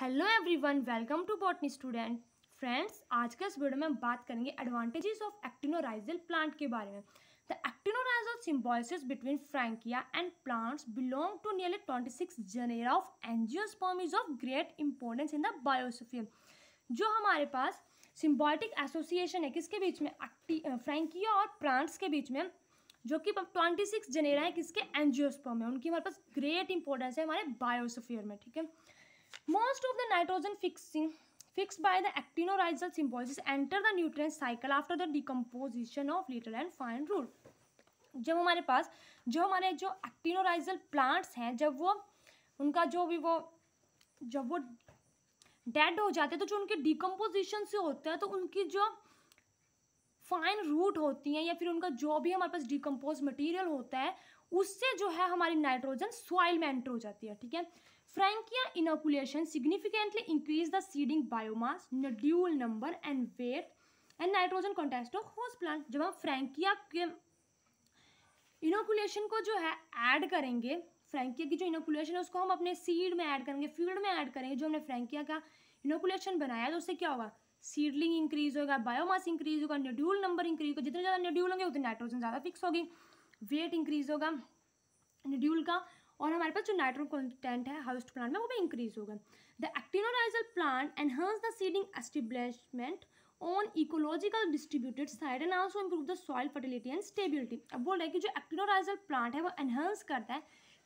Hello everyone welcome to botany student friends आज के इस वीडियो में हम बात करेंगे एडवांटेजेस ऑफ एक्टिनोराइजल प्लांट के बारे में the actinorhizal symbiosis between Frankia and plants belong to nearly twenty six genera of angiosperm is of great importance in the biosphere जो हमारे पास सिम्बॉयटिक एसोसिएशन है किसके बीच में फ्रेंकिया और प्लांट्स के बीच में जो कि ट्वेंटी सिक्स जनेरा है किसके एनजियोस्पॉम है उनकी हमारे पास ग्रेट इंपॉर्टेंस है हमारे बायोसफियर में ठीक है most of the nitrogen fixing fixed by the actinorizal symbiosis enter the nutrient cycle after the decomposition of little and fine root जब हमारे पास जो हमारे जो एक्टिनोराइजल प्लांट्स हैं जब वो उनका जो भी वो जब वो डेड हो जाते हैं तो जो उनके डिकम्पोजिशन से होता है तो उनकी जो फाइन रूट होती हैं या फिर उनका जो भी हमारे पास डिकम्पोज मटेरियल होता है उससे जो है हमारी नाइट्रोजन सॉइल में एंटर हो जाती है ठीक है Frankia inoculation significantly increase the seeding biomass, nodule number and weight and nitrogen contents of host plant. जब हम फ्रैंकिया के इनोकुलेशन को जो है ऐड करेंगे फ्रैंकिया की जो इनोकुलेशन है उसको हम अपने सीड में ऐड करेंगे फील्ड में ऐड करेंगे जो हमने फ्रैंकिया का इनोकुलेशन बनाया तो उससे क्या होगा सीडलिंग इंक्रीज होगा बायोमास इंक्रीज होगा न्यूड्यूल नंबर इंक्रीज होगा जितने ज़्यादा न्यूड्यूल होंगे उतने नाइट्रोजन ज़्यादा फिक्स होगी वेट इंक्रीज होगा न्यूड्यूल का और हमारे पास जो नाइट्रोजन कंटेंट है हाउस प्लांट में वो भी इंक्रीज होगा the actinorhizal plant enhance the seeding establishment on ecological distributed side and also improve the soil fertility and stability अब बोल रहे हैं कि जो एक्टिनोराइजल प्लांट है वो एनहांस करता है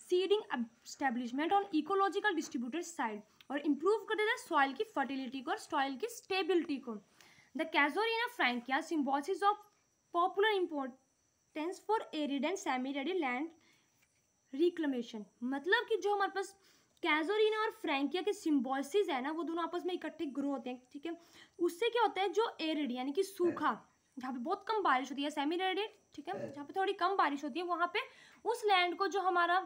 seeding establishment on ecological distributed side और इम्प्रूव कर देता है सॉइल की फर्टिलिटी को और सॉइल की स्टेबिलिटी को the casuarina frankia symbiosis of popular importance for arid and semi arid land reclamation मतलब कि जो हमारे पास कैजोरिना और फ्रेंकिया के सिम्बोसिस है ना वो दोनों आपस में इकट्ठे ग्रो होते हैं ठीक है उससे क्या होता है जो एरिड यानी कि सूखा जहाँ पे बहुत कम बारिश होती है सेमी रेडेड ठीक है जहाँ पे थोड़ी कम बारिश होती है वहाँ पे उस लैंड को जो हमारा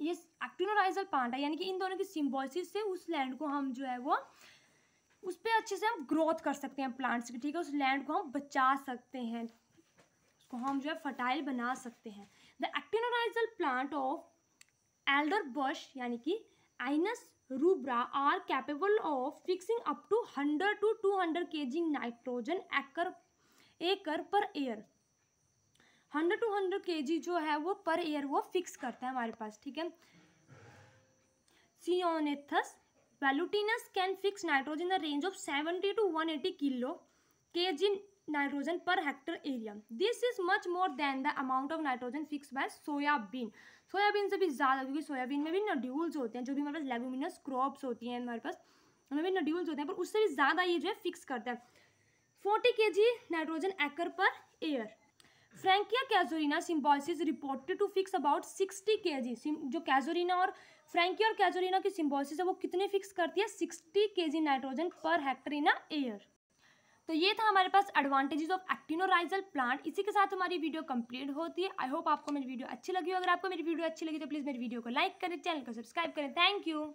ये एक्टिनोराइजल प्लांट है यानी कि इन दोनों की सिम्बॉलिस से उस लैंड को हम जो है वो उस पर अच्छे से हम ग्रोथ कर सकते हैं प्लांट्स की ठीक है उस लैंड को हम बचा सकते हैं उसको हम जो है फर्टाइल बना सकते हैं the actinorhizal plant of alder bush यानी कि alnus rubra are capable of fixing up to hundred to two hundred K G nitrogen acre acre per air hundred to hundred K G जो है वो पर air वो fix करता है हमारे पास ठीक है ceanothus velutinus can fix nitrogen the range of seventy to one eighty kilo K G nitrogen per hectare area this is much more than the amount of nitrogen fix by soybean soybean से भी ज़्यादा क्योंकि soybean में भी नड्यूल्स होते हैं जो भी हमारे पास लेगुमिनस क्रॉप्स होती हैं हमारे पास हमें भी नड्यूल्स होते हैं पर उससे भी ज़्यादा ये जो है फिक्स करता है फोर्टी के G nitrogen acre per year frankia casuarina symbiosis reported to fix about sixty K G जो कैजोरिना और फ्रेंकिया और कैजोरिना की सिम्बॉसिस है वो कितने फिक्स करती है sixty K G nitrogen per hectare in year तो ये था हमारे पास एडवांटेजेस ऑफ एक्टिनोराइजल प्लांट इसी के साथ हमारी वीडियो कंप्लीट होती है आई होप आपको मेरी वीडियो अच्छी लगी हो अगर आपको मेरी वीडियो अच्छी लगी तो प्लीज़ मेरी वीडियो को लाइक करें चैनल को सब्सक्राइब करें थैंक यू